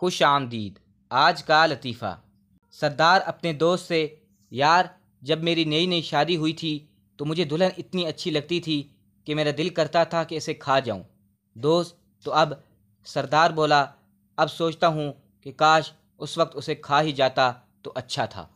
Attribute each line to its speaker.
Speaker 1: खुश आमदीद आज का लतीफ़ा सरदार अपने दोस्त से यार जब मेरी नई नई शादी हुई थी तो मुझे दुल्हन इतनी अच्छी लगती थी कि मेरा दिल करता था कि इसे खा जाऊं। दोस्त तो अब सरदार बोला अब सोचता हूँ कि काश उस वक्त उसे खा ही जाता तो अच्छा था